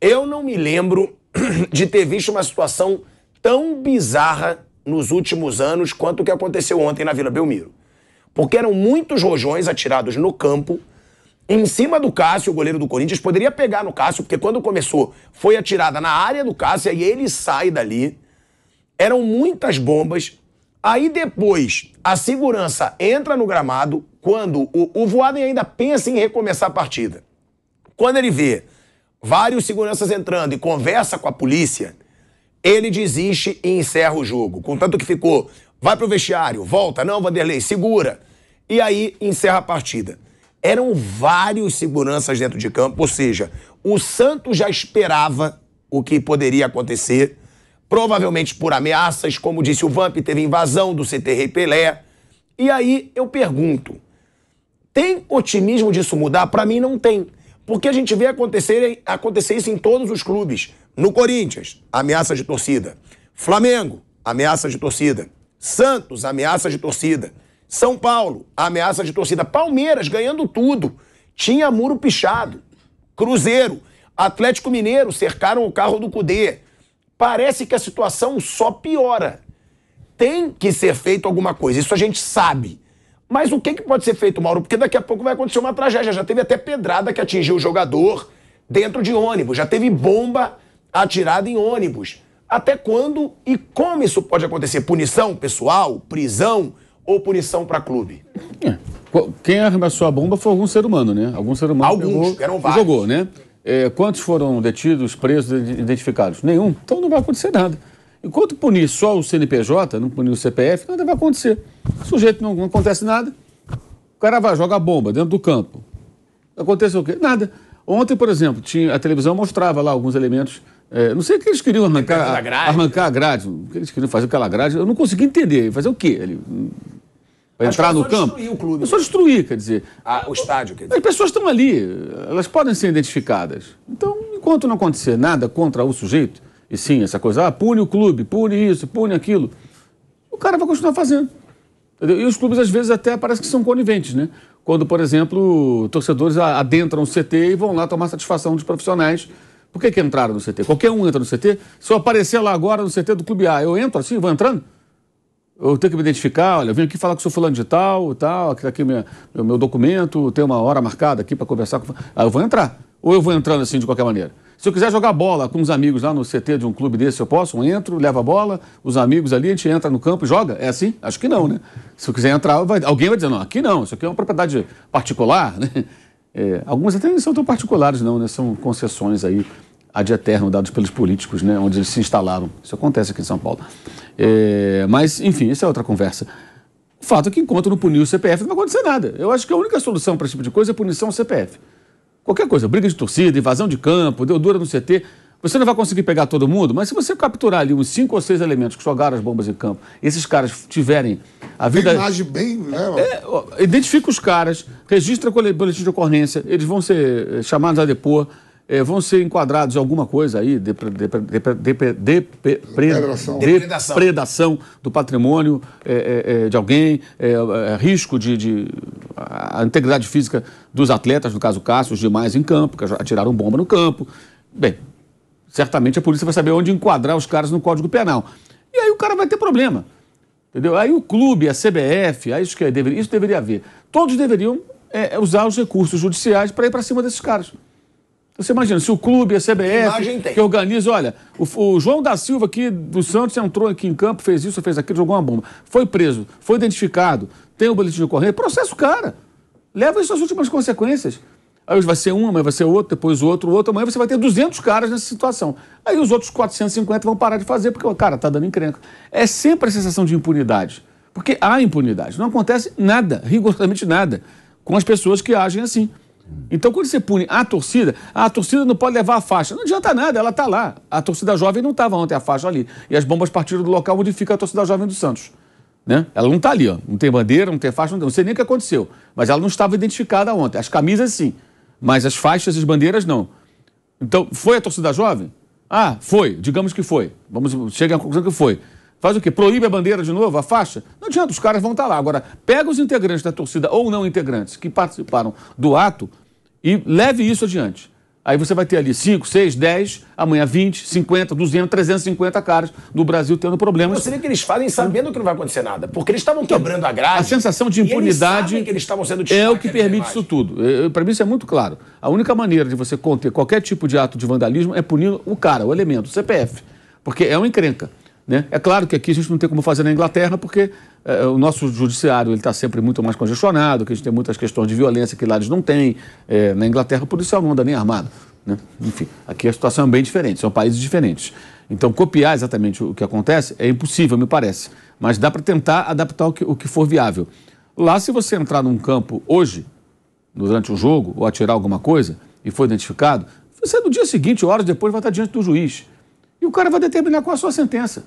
Eu não me lembro de ter visto uma situação tão bizarra nos últimos anos quanto o que aconteceu ontem na Vila Belmiro. Porque eram muitos rojões atirados no campo, em cima do Cássio, o goleiro do Corinthians, poderia pegar no Cássio, porque quando começou foi atirada na área do Cássio e ele sai dali. Eram muitas bombas. Aí depois, a segurança entra no gramado, quando o, o Voaden ainda pensa em recomeçar a partida. Quando ele vê vários seguranças entrando e conversa com a polícia, ele desiste e encerra o jogo. Contanto que ficou, vai pro vestiário, volta, não, Vanderlei, segura. E aí encerra a partida. Eram vários seguranças dentro de campo, ou seja, o Santos já esperava o que poderia acontecer, provavelmente por ameaças, como disse o Vamp, teve invasão do CT Rei Pelé. E aí eu pergunto, tem otimismo disso mudar? Para mim não tem. Porque a gente vê acontecer, acontecer isso em todos os clubes. No Corinthians, ameaça de torcida. Flamengo, ameaça de torcida. Santos, ameaça de torcida. São Paulo, ameaça de torcida. Palmeiras ganhando tudo. Tinha muro pichado. Cruzeiro, Atlético Mineiro cercaram o carro do Cudê. Parece que a situação só piora. Tem que ser feito alguma coisa. Isso a gente sabe. Mas o que, que pode ser feito, Mauro? Porque daqui a pouco vai acontecer uma tragédia. Já teve até pedrada que atingiu o jogador dentro de ônibus, já teve bomba atirada em ônibus. Até quando e como isso pode acontecer? Punição pessoal, prisão ou punição para clube? É. Quem arremessou a bomba foi algum ser humano, né? Algum ser humano Alguns, pegou, eram vários. jogou, né? É, quantos foram detidos, presos, identificados? Nenhum. Então não vai acontecer nada. Enquanto punir só o CNPJ, não punir o CPF, nada vai acontecer. O sujeito não, não acontece nada. O cara vai, joga bomba dentro do campo. Aconteceu o quê? Nada. Ontem, por exemplo, tinha, a televisão mostrava lá alguns elementos. É, não sei o que eles queriam arrancar, a grade. arrancar a grade. O que eles queriam fazer com aquela grade? Eu não consegui entender. Fazer o quê? Ele, hum, para entrar é no campo? Destruir o clube. É só destruir, quer dizer. Ah, o estádio, quer dizer. As pessoas estão ali, elas podem ser identificadas. Então, enquanto não acontecer nada contra o sujeito, e sim, essa coisa, ah, pune o clube, pune isso, pune aquilo. O cara vai continuar fazendo. Entendeu? E os clubes, às vezes, até parece que são coniventes, né? Quando, por exemplo, torcedores adentram o CT e vão lá tomar satisfação dos profissionais. Por que, que entraram no CT? Qualquer um entra no CT. Se eu aparecer lá agora no CT do Clube A, eu entro assim, vou entrando? eu tenho que me identificar, olha, eu vim aqui falar com o seu fulano de tal, tal, aqui está aqui meu, meu documento, tem uma hora marcada aqui para conversar com... Aí ah, eu vou entrar. Ou eu vou entrando assim de qualquer maneira. Se eu quiser jogar bola com uns amigos lá no CT de um clube desse, eu posso? Eu entro, levo a bola, os amigos ali, a gente entra no campo e joga? É assim? Acho que não, né? Se eu quiser entrar, vai... alguém vai dizer, não, aqui não, isso aqui é uma propriedade particular, né? É, algumas até não são tão particulares, não, né? São concessões aí ad eterno dados pelos políticos, né? Onde eles se instalaram. Isso acontece aqui em São Paulo. É, mas, enfim, isso é outra conversa. O fato é que enquanto não punir o CPF, não vai acontecer nada. Eu acho que a única solução para esse tipo de coisa é punição ao CPF qualquer coisa, briga de torcida, invasão de campo, deu dura no CT, você não vai conseguir pegar todo mundo, mas se você capturar ali uns cinco ou seis elementos que jogaram as bombas em campo, esses caras tiverem a vida. Imagem bem, né? É, identifica os caras, registra o boletim de ocorrência, eles vão ser eh, chamados a depor. É, vão ser enquadrados em alguma coisa aí, depredação do patrimônio é, é, de alguém, risco de, de, a integridade física dos atletas, no caso o Cássio, os demais em campo, que atiraram bomba no campo. Bem, certamente a polícia vai saber onde enquadrar os caras no Código Penal. E aí o cara vai ter problema. Entendeu? Aí o clube, a CBF, aí isso, que é deveria, isso deveria haver. Todos deveriam é, usar os recursos judiciais para ir para cima desses caras. Você imagina, se o clube, a CBF, que organiza, olha, o, o, João da Silva aqui do Santos entrou aqui em campo, fez isso, fez aquilo, jogou uma bomba. Foi preso, foi identificado, tem o boletim de ocorrência, processo cara. Leva isso às últimas consequências. Aí vai ser um, amanhã vai ser outro, depois outro, outro, amanhã você vai ter 200 caras nessa situação. Aí os outros 450 vão parar de fazer, porque, cara, tá dando encrenca. É sempre a sensação de impunidade. Porque há impunidade. Não acontece nada, rigorosamente nada, com as pessoas que agem assim. Então, quando você pune a torcida, a torcida não pode levar a faixa. Não adianta nada, ela está lá. A torcida jovem não estava ontem a faixa ali. E as bombas partiram do local onde fica a torcida jovem do Santos. Né? Ela não está ali, ó. não tem bandeira, não tem faixa, não, tem. não sei nem o que aconteceu. Mas ela não estava identificada ontem. As camisas, sim. Mas as faixas e as bandeiras, não. Então, foi a torcida jovem? Ah, foi. Digamos que foi. Vamos chegar à conclusão que foi. Faz o quê? Proíbe a bandeira de novo, a faixa? Não adianta, os caras vão estar tá lá. Agora, pega os integrantes da torcida ou não integrantes que participaram do ato e leve isso adiante. Aí você vai ter ali 5, 6, 10, amanhã 20, 50, 200, 350 caras no Brasil tendo problemas. Não seria que eles fazem sabendo que não vai acontecer nada, porque eles estavam quebrando a grade. A sensação de impunidade eles é o que permite isso tudo. É, é, Para mim isso é muito claro. A única maneira de você conter qualquer tipo de ato de vandalismo é punir o cara, o elemento, o CPF, porque é uma encrenca. Né? É claro que aqui a gente não tem como fazer na Inglaterra, porque é, o nosso judiciário está sempre muito mais congestionado, que a gente tem muitas questões de violência que lá eles não têm. É, na Inglaterra, o policial não anda nem armado. Né? Enfim, aqui a situação é bem diferente, são países diferentes. Então, copiar exatamente o que acontece é impossível, me parece. Mas dá para tentar adaptar o que, o que for viável. Lá, se você entrar num campo hoje, durante o jogo, ou atirar alguma coisa, e for identificado, você no dia seguinte, horas depois, vai estar diante do juiz. E o cara vai determinar qual a sua sentença.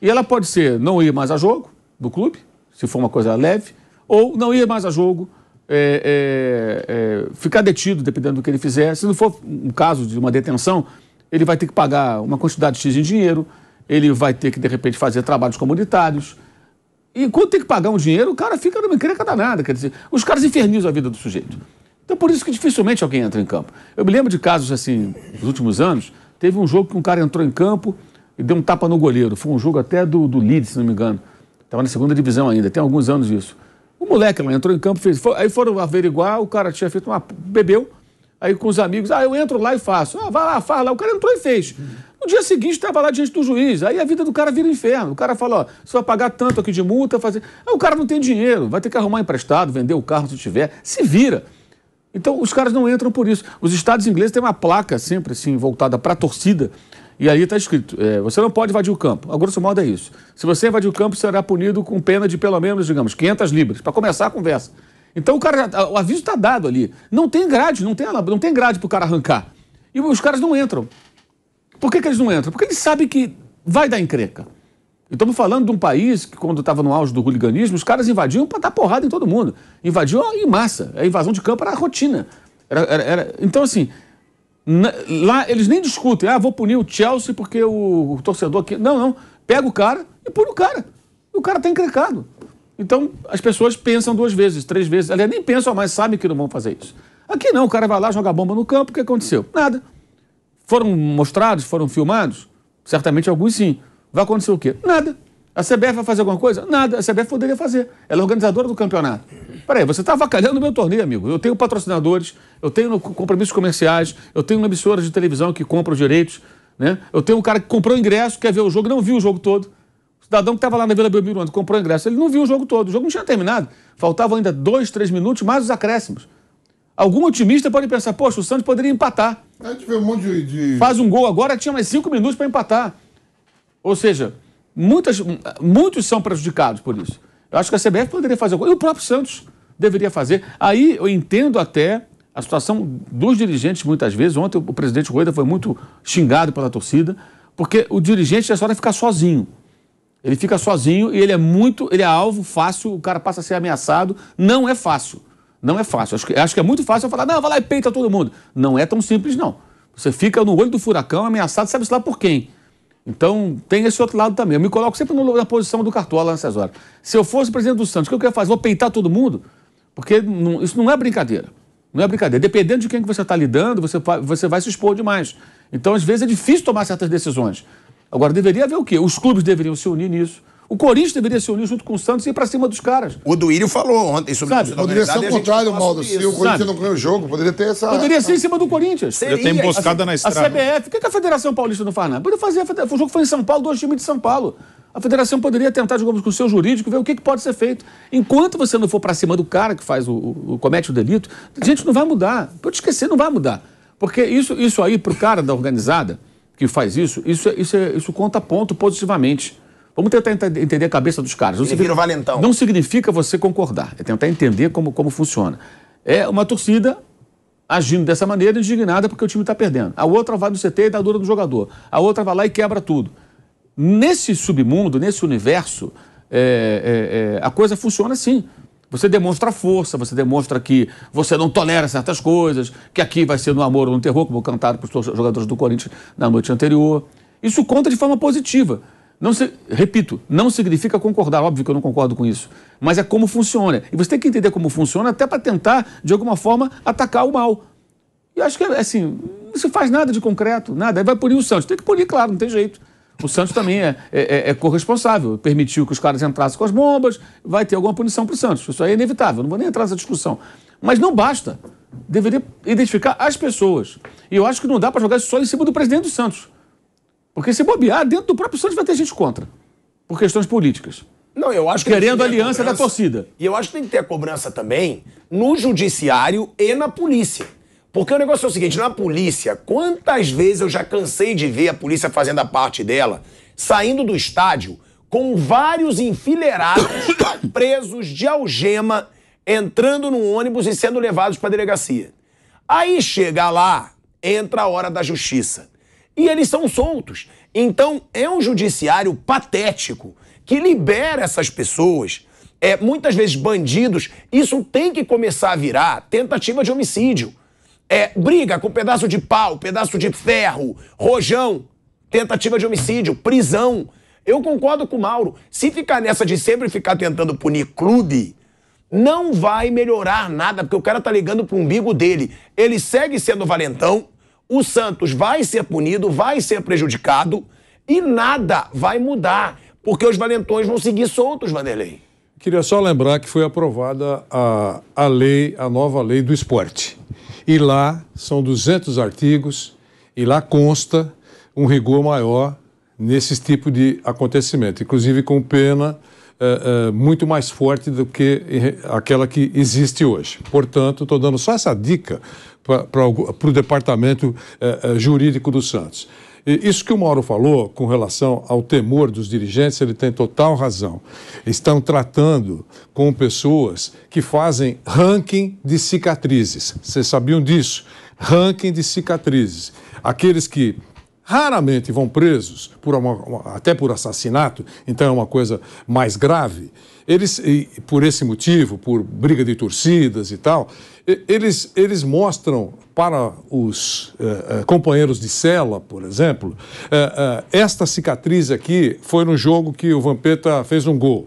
E ela pode ser não ir mais a jogo do clube, se for uma coisa leve, ou não ir mais a jogo, é, é, é, ficar detido, dependendo do que ele fizer. Se não for um caso de uma detenção, ele vai ter que pagar uma quantidade X em dinheiro, ele vai ter que, de repente, fazer trabalhos comunitários. E quando tem que pagar um dinheiro, o cara fica numa encrenca danada. Quer dizer, os caras infernizam a vida do sujeito. Então, por isso que dificilmente alguém entra em campo. Eu me lembro de casos assim, nos últimos anos, Teve um jogo que um cara entrou em campo e deu um tapa no goleiro. Foi um jogo até do, do Leeds, se não me engano. Estava na segunda divisão ainda, tem alguns anos isso. O moleque lá entrou em campo, fez. Foi, aí foram averiguar, o cara tinha feito uma. bebeu. Aí com os amigos, ah, eu entro lá e faço. Ah, vai lá, fala lá. O cara entrou e fez. No dia seguinte, estava lá diante do juiz. Aí a vida do cara vira um inferno. O cara fala, ó, você vai pagar tanto aqui de multa, fazer. Aí ah, o cara não tem dinheiro, vai ter que arrumar emprestado, vender o carro se tiver. Se vira. Então, os caras não entram por isso. Os estados ingleses têm uma placa sempre assim, voltada para a torcida, e aí está escrito: é, você não pode invadir o campo. A grosso modo é isso. Se você invadir o campo, será punido com pena de pelo menos, digamos, 500 libras, para começar a conversa. Então, o, cara, o aviso está dado ali. Não tem grade, não tem, não tem grade para o cara arrancar. E os caras não entram. Por que, que eles não entram? Porque eles sabem que vai dar encrenca. Estamos falando de um país que, quando estava no auge do hooliganismo, os caras invadiam para dar porrada em todo mundo. Invadiam em massa. A invasão de campo era rotina. Era, era, era... Então, assim, na... lá eles nem discutem. Ah, vou punir o Chelsea porque o, torcedor aqui. Não, não. Pega o cara e pune o cara. E o cara está encrencado. Então, as pessoas pensam duas vezes, três vezes. Aliás, nem pensam, mas sabem que não vão fazer isso. Aqui não, o cara vai lá jogar bomba no campo, o que aconteceu? Nada. Foram mostrados, foram filmados? Certamente alguns sim. Vai acontecer o quê? Nada. A CBF vai fazer alguma coisa? Nada. A CBF poderia fazer. Ela é organizadora do campeonato. Peraí, você está avacalhando o meu torneio, amigo. Eu tenho patrocinadores, eu tenho compromissos comerciais, eu tenho uma emissora de televisão que compra os direitos, né? Eu tenho um cara que comprou ingresso, quer ver o jogo, não viu o jogo todo. O cidadão que estava lá na Vila Belmiro ontem comprou ingresso, ele não viu o jogo todo. O jogo não tinha terminado. Faltavam ainda dois, três minutos, mais os acréscimos. Algum otimista pode pensar, poxa, o Santos poderia empatar. Um de... Faz um gol agora, tinha mais cinco minutos para empatar. Ou seja, muitas, muitos são prejudicados por isso. Eu acho que a CBF poderia fazer alguma coisa, e o próprio Santos deveria fazer. Aí eu entendo até a situação dos dirigentes, muitas vezes. Ontem o presidente Rueda foi muito xingado pela torcida, porque o dirigente nessa hora fica sozinho. Ele fica sozinho e ele é muito, ele é alvo fácil, o cara passa a ser ameaçado. Não é fácil. Não é fácil. Acho que, acho que é muito fácil eu falar, não, vai lá e peita todo mundo. Não é tão simples, não. Você fica no olho do furacão, ameaçado, sabe-se lá por quem. Então, tem esse outro lado também. Eu me coloco sempre na posição do Cartola nessas né, horas. Se eu fosse presidente do Santos, o que eu quero fazer? Vou peitar todo mundo? Porque não, isso não é brincadeira. Não é brincadeira. Dependendo de quem que você está lidando, você, você vai se expor demais. Então, às vezes, é difícil tomar certas decisões. Agora, deveria haver o quê? Os clubes deveriam se unir nisso. O Corinthians deveria se unir junto com o Santos e ir pra cima dos caras. O Duírio falou ontem sobre isso. Poderia ser o contrário, Maldo. Se o Corinthians não ganhou o jogo, poderia ter essa. Poderia ser em cima do Corinthians. Seria. Eu tenho assim, emboscada na estrada. A CBF, o que a Federação Paulista não faz nada? Poderia fazer. O jogo foi em São Paulo, dois times de São Paulo. A federação poderia tentar, digamos, com o seu jurídico, ver o que, que pode ser feito. Enquanto você não for para cima do cara que faz o, o, o, comete o delito, a gente não vai mudar. Pode esquecer, não vai mudar. Porque isso, isso aí, para o cara da organizada que faz isso, isso, é, isso, é, isso conta ponto positivamente. Vamos tentar ent entender a cabeça dos caras. Não Ele vira o valentão. Não significa você concordar, é tentar entender como, como funciona. É uma torcida agindo dessa maneira, indignada porque o time está perdendo. A outra vai no CT e dá dura no jogador. A outra vai lá e quebra tudo. Nesse submundo, nesse universo, é, é, é, a coisa funciona assim. Você demonstra força, você demonstra que você não tolera certas coisas, que aqui vai ser no amor ou no terror, como cantado para os jogadores do Corinthians na noite anterior. Isso conta de forma positiva. Não se, repito, não significa concordar, óbvio que eu não concordo com isso, mas é como funciona. E você tem que entender como funciona até para tentar, de alguma forma, atacar o mal. E acho que, é, assim, não se faz nada de concreto, nada. Aí vai punir o Santos. Tem que punir, claro, não tem jeito. O Santos também é, é, é, é corresponsável, permitiu que os caras entrassem com as bombas, vai ter alguma punição para o Santos. Isso aí é inevitável, não vou nem entrar nessa discussão. Mas não basta. Deveria identificar as pessoas. E eu acho que não dá para jogar só em cima do presidente do Santos. Porque se bobear, dentro do próprio Santos vai ter gente contra, por questões políticas. Não, eu acho Querendo que aliança da torcida. E eu acho que tem que ter a cobrança também no judiciário e na polícia. Porque o negócio é o seguinte: na polícia, quantas vezes eu já cansei de ver a polícia fazendo a parte dela, saindo do estádio com vários enfileirados presos de algema, entrando num ônibus e sendo levados para a delegacia. Aí chega lá, entra a hora da justiça e eles são soltos. Então é um judiciário patético que libera essas pessoas. É, muitas vezes bandidos, isso tem que começar a virar tentativa de homicídio. É, briga com pedaço de pau, pedaço de ferro, rojão, tentativa de homicídio, prisão. Eu concordo com o Mauro. Se ficar nessa de sempre ficar tentando punir clube, não vai melhorar nada, porque o cara tá ligando pro umbigo dele. Ele segue sendo valentão, o Santos vai ser punido, vai ser prejudicado e nada vai mudar, porque os valentões vão seguir soltos, Vanderlei. Queria só lembrar que foi aprovada a, a lei, a nova lei do esporte. E lá são 200 artigos e lá consta um rigor maior nesse tipo de acontecimento, inclusive com pena uh, muito mais forte do que eh, aquela que existe hoje. Portanto, estou dando só essa dica para o departamento uh, jurídico do Santos. E isso que o Mauro falou com relação ao temor dos dirigentes, ele tem total razão. Estão tratando com pessoas que fazem ranking de cicatrizes. Vocês sabiam disso? Ranking de cicatrizes. Aqueles que raramente vão presos, por uma, até por assassinato, então é uma coisa mais grave eles, por esse motivo, por briga de torcidas e tal, eles, eles mostram para os eh, eh, companheiros de cela, por exemplo, eh, esta cicatriz aqui foi no jogo que o Vampeta fez um gol.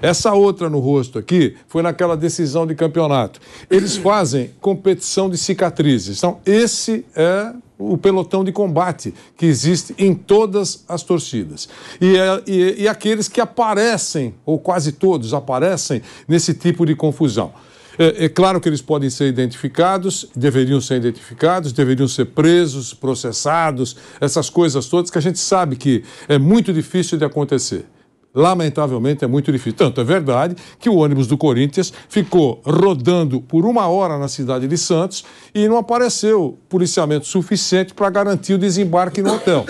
Essa outra no rosto aqui foi naquela decisão de campeonato. Eles fazem competição de cicatrizes. Então, esse é o pelotão de combate que existe em todas as torcidas. E, é, e, e aqueles que aparecem, ou quase todos, todos aparecem nesse tipo de confusão. É, é, claro que eles podem ser identificados, deveriam ser identificados, deveriam ser presos, processados, essas coisas todas que a gente sabe que é muito difícil de acontecer. Lamentavelmente é muito difícil. Tanto é verdade que o ônibus do Corinthians ficou rodando por uma hora na cidade de Santos e não apareceu policiamento suficiente para garantir o desembarque no hotel.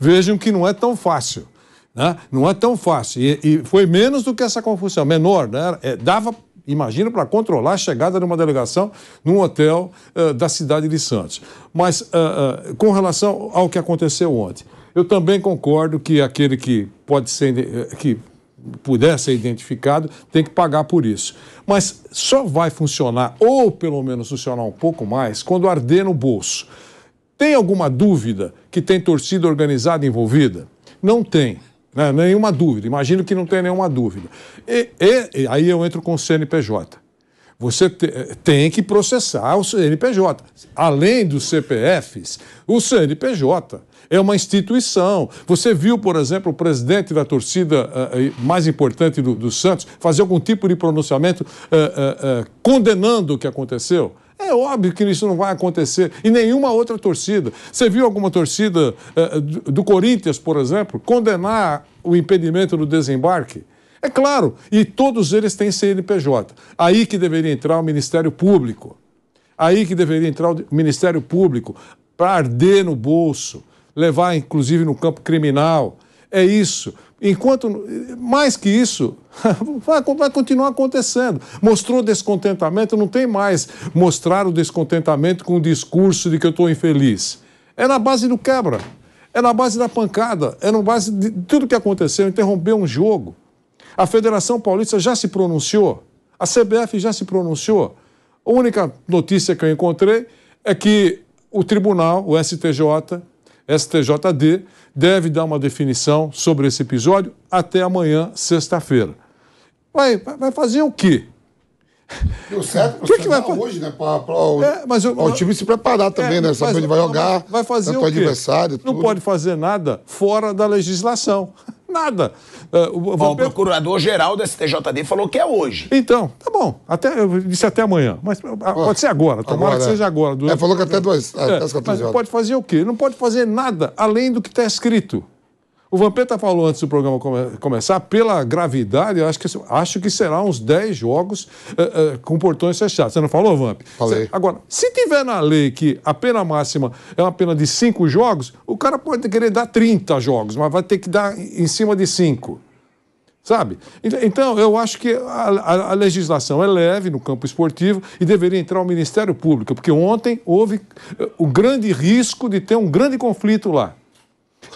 Vejam que não é tão fácil. Né? Não é tão fácil. E, e, foi menos do que essa confusão, menor, né? É, dava imagino, para controlar a chegada de uma delegação num hotel uh, da cidade de Santos. Mas uh, uh, com relação ao que aconteceu ontem, eu também concordo que aquele que pode ser que puder ser identificado tem que pagar por isso. Mas só vai funcionar ou pelo menos funcionar um pouco mais quando arder no bolso. Tem alguma dúvida que tem torcida organizada envolvida? Não tem. Né? Nenhuma dúvida. Imagino que não tenha nenhuma dúvida. E, e aí eu entro com o CNPJ. Você te, eh, tem que processar o CNPJ. Além dos CPFs, o CNPJ é uma instituição. Você viu, por exemplo, o presidente da torcida uh, mais importante do, do, Santos fazer algum tipo de pronunciamento uh, uh, condenando o que aconteceu? É óbvio que isso não vai acontecer. E nenhuma outra torcida. Você viu alguma torcida eh, do Corinthians, por exemplo, condenar o impedimento do desembarque? É claro, e todos eles têm CNPJ. Aí que deveria entrar o Ministério Público. Aí que deveria entrar o Ministério Público para arder no bolso, levar inclusive no campo criminal. É isso, Enquanto, mais que isso, vai, vai, continuar acontecendo. Mostrou descontentamento, não tem mais mostrar o descontentamento com o discurso de que eu estou infeliz. É na base do quebra, é na base da pancada, é na base de tudo que aconteceu, interromper um jogo. A Federação Paulista já se pronunciou, a CBF já se pronunciou. A única notícia que eu encontrei é que o tribunal, o STJ, STJD deve dar uma definição sobre esse episódio até amanhã, sexta-feira. Vai, vai fazer o quê? Deu o certo o que, que vai tá fazer hoje, né? Pra, o, é, mas eu, o time se preparar também, é, né? Saber onde vai jogar, vai fazer né, o quê? adversário. Tudo. Não pode fazer nada fora da legislação. Nada. Uh, Bom, o procurador-geral da STJD falou que é hoje. Então, tá bom. Até, eu disse até amanhã, mas ah, pode ser agora, tá tomara agora, que seja agora. É, durante... É, falou que até, duas, até é, as 14 horas. Mas pode fazer o quê? Não pode fazer nada além do que está escrito. O Vampeta falou antes do programa come começar, pela gravidade, eu acho que, acho que será uns 10 jogos eh, eh, com portões fechados. Você não falou, Vamp? Falei. Cê, agora, se tiver na lei que a pena máxima é uma pena de 5 jogos, o cara pode querer dar 30 jogos, mas vai ter que dar em cima de 5. Sabe? Então, eu acho que a, a, a, legislação é leve no campo esportivo e deveria entrar o Ministério Público, porque ontem houve eh, o grande risco de ter um grande conflito lá.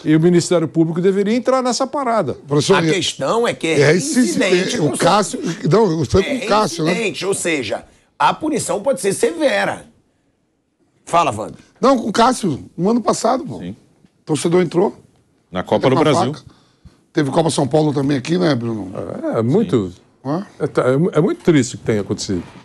E o Ministério Público deveria entrar nessa parada. Professor, a é- questão é que é, é incidente. o Cássio. Não, foi com o é Cássio, incidente, né? Ou seja, a punição pode ser severa. Fala, Wander. Não, com o Cássio, no ano passado, pô. Sim. O torcedor entrou. Na Copa do Brasil. Faca. Teve Copa São Paulo também aqui, né, Bruno? É, é muito. É? Tá, é, é, muito triste o que tem acontecido.